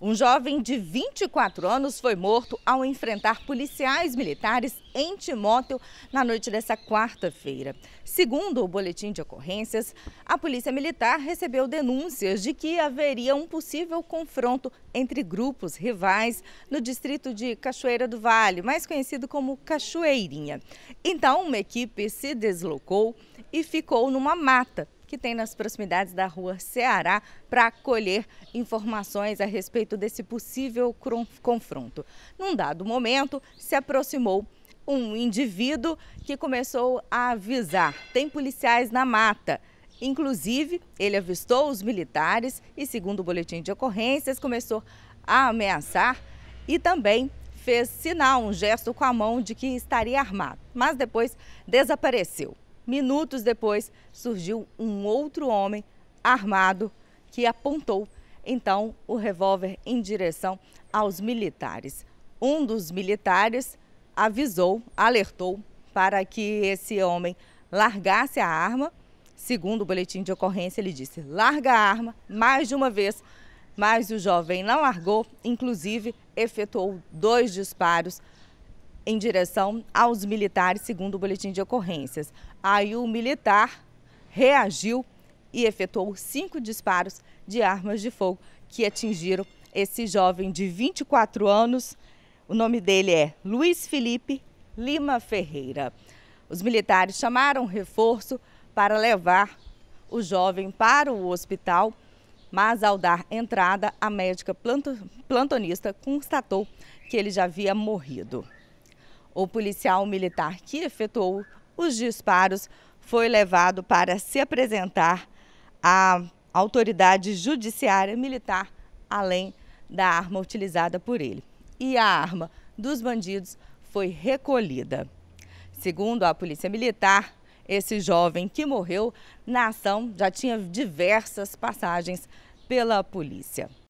Um jovem de 24 anos foi morto ao enfrentar policiais militares em Timóteo na noite dessa quarta-feira. Segundo o boletim de ocorrências, a Polícia Militar recebeu denúncias de que haveria um possível confronto entre grupos rivais no distrito de Cachoeira do Vale, mais conhecido como Cachoeirinha. Então, uma equipe se deslocou e ficou numa mata que tem nas proximidades da rua Ceará para colher informações a respeito desse possível confronto. Num dado momento, se aproximou um indivíduo que começou a avisar: tem policiais na mata. Inclusive, ele avistou os militares e, segundo o boletim de ocorrências, começou a ameaçar e também fez sinal, um gesto com a mão de que estaria armado, mas depois desapareceu. Minutos depois, surgiu um outro homem armado que apontou então o revólver em direção aos militares. Um dos militares avisou, alertou para que esse homem largasse a arma. Segundo o boletim de ocorrência, ele disse: larga a arma mais de uma vez, mas o jovem não largou, inclusive efetuou dois disparos em direção aos militares, segundo o boletim de ocorrências. Aí o militar reagiu e efetuou cinco disparos de armas de fogo que atingiram esse jovem de 24 anos. O nome dele é Luiz Felipe Lima Ferreira. Os militares chamaram reforço para levar o jovem para o hospital, mas ao dar entrada, a médica plantonista constatou que ele já havia morrido. O policial militar que efetuou os disparos foi levado para se apresentar à autoridade judiciária militar, além da arma utilizada por ele. E a arma dos bandidos foi recolhida. Segundo a Polícia Militar, esse jovem que morreu na ação já tinha diversas passagens pela polícia.